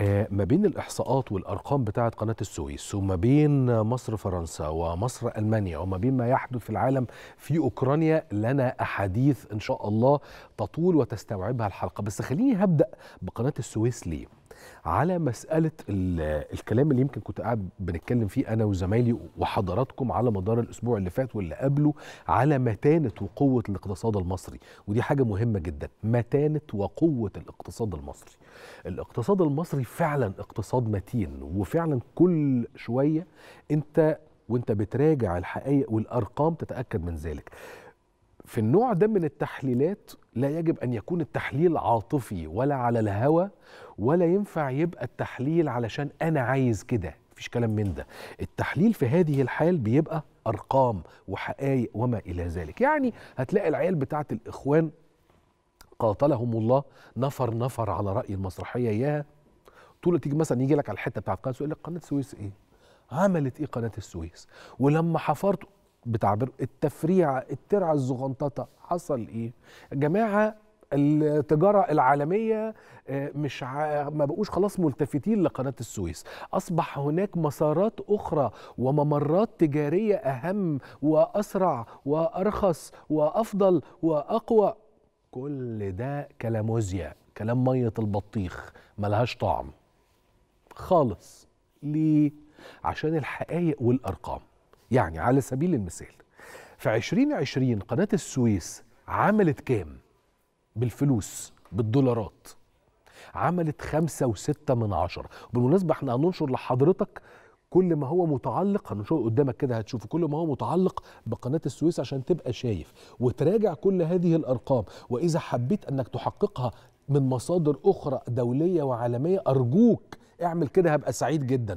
آه، ما بين الإحصاءات والأرقام بتاعة قناة السويس وما بين مصر فرنسا ومصر ألمانيا وما بين ما يحدث في العالم في أوكرانيا لنا أحاديث إن شاء الله تطول وتستوعبها الحلقة بس خليني هبدأ بقناة السويس ليه على مساله الكلام اللي يمكن كنت قاعد بنتكلم فيه انا وزمايلي وحضراتكم على مدار الاسبوع اللي فات واللي قبله على متانه وقوه الاقتصاد المصري ودي حاجه مهمه جدا متانه وقوه الاقتصاد المصري الاقتصاد المصري فعلا اقتصاد متين وفعلا كل شويه انت وانت بتراجع الحقائق والارقام تتاكد من ذلك في النوع ده من التحليلات لا يجب ان يكون التحليل عاطفي ولا على الهوى ولا ينفع يبقى التحليل علشان أنا عايز كده مفيش كلام من ده التحليل في هذه الحال بيبقى أرقام وحقائق وما إلى ذلك يعني هتلاقي العيال بتاعة الإخوان قاتلهم الله نفر نفر على رأي المسرحية إياها طول تيجي مثلا يجي لك على الحتة بتاعة القناه يقول لك قناة السويس إيه؟ عملت إيه قناة السويس؟ ولما حفرت بتعبير التفريعة الترعة الزغنططة حصل إيه؟ يا جماعة التجاره العالميه آه، مش ع... ما بقوش خلاص ملتفتين لقناه السويس اصبح هناك مسارات اخرى وممرات تجاريه اهم واسرع وارخص وافضل واقوى كل ده كلاموزيا كلام ميه البطيخ ملهاش طعم خالص ليه عشان الحقائق والارقام يعني على سبيل المثال في 2020 قناه السويس عملت كام بالفلوس بالدولارات عملت خمسة وستة من عشر بالمناسبة احنا هننشر لحضرتك كل ما هو متعلق هنشوف قدامك كده هتشوف كل ما هو متعلق بقناة السويس عشان تبقى شايف وتراجع كل هذه الأرقام وإذا حبيت أنك تحققها من مصادر أخرى دولية وعالمية أرجوك اعمل كده هبقى سعيد جدا